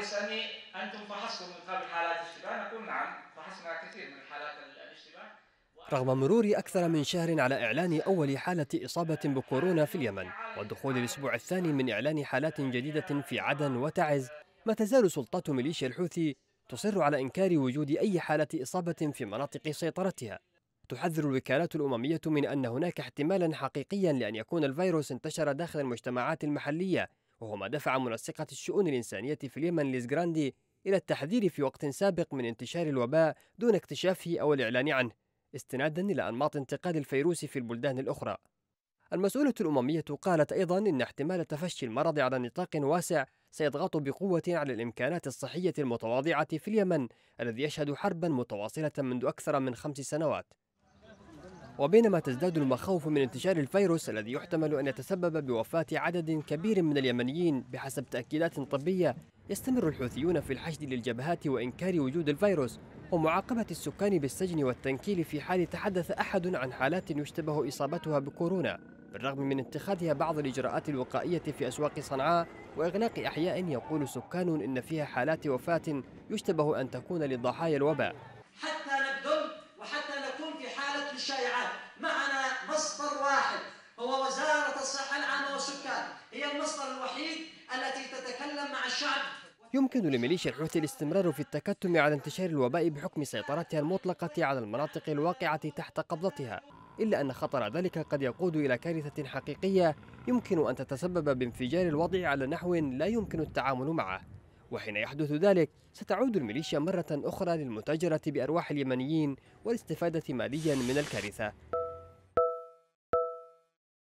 يسألني إيه؟ أنتم فحصتم من قبل حالات الاشتباه؟ نقول نعم فحصنا كثير من حالات الاشتباه رغم مرور أكثر من شهر على إعلان أول حالة إصابة بكورونا في اليمن ودخول الأسبوع الثاني من إعلان حالات جديدة في عدن وتعز ما تزال سلطات ميليشيا الحوثي تصر على إنكار وجود أي حالة إصابة في مناطق سيطرتها تحذر الوكالات الأممية من أن هناك احتمالا حقيقيا لأن يكون الفيروس انتشر داخل المجتمعات المحلية وهو ما دفع منسقة الشؤون الإنسانية في اليمن ليزجراندي إلى التحذير في وقت سابق من انتشار الوباء دون اكتشافه أو الإعلان عنه استنادا إلى أنماط انتقال الفيروس في البلدان الأخرى المسؤولة الأممية قالت أيضا إن احتمال تفشي المرض على نطاق واسع سيضغط بقوة على الإمكانات الصحية المتواضعة في اليمن الذي يشهد حربا متواصلة منذ أكثر من خمس سنوات وبينما تزداد المخاوف من انتشار الفيروس الذي يحتمل أن يتسبب بوفاة عدد كبير من اليمنيين بحسب تأكيدات طبية يستمر الحوثيون في الحشد للجبهات وإنكار وجود الفيروس ومعاقبة السكان بالسجن والتنكيل في حال تحدث أحد عن حالات يشتبه إصابتها بكورونا بالرغم من اتخاذها بعض الإجراءات الوقائية في أسواق صنعاء وإغلاق أحياء يقول سكان إن فيها حالات وفاة يشتبه أن تكون لضحايا الوباء الشائعات معنا مصدر واحد هو وزارة الصحة العامة والسكان هي المصدر الوحيد التي تتكلم مع الشعب يمكن لميليشيا الحوثي الاستمرار في التكتم على انتشار الوباء بحكم سيطرتها المطلقة على المناطق الواقعة تحت قبضتها إلا أن خطر ذلك قد يقود إلى كارثة حقيقية يمكن أن تتسبب بانفجار الوضع على نحو لا يمكن التعامل معه وحين يحدث ذلك ستعود الميليشيا مرة أخرى للمتاجرة بأرواح اليمنيين والاستفادة ماليا من الكارثة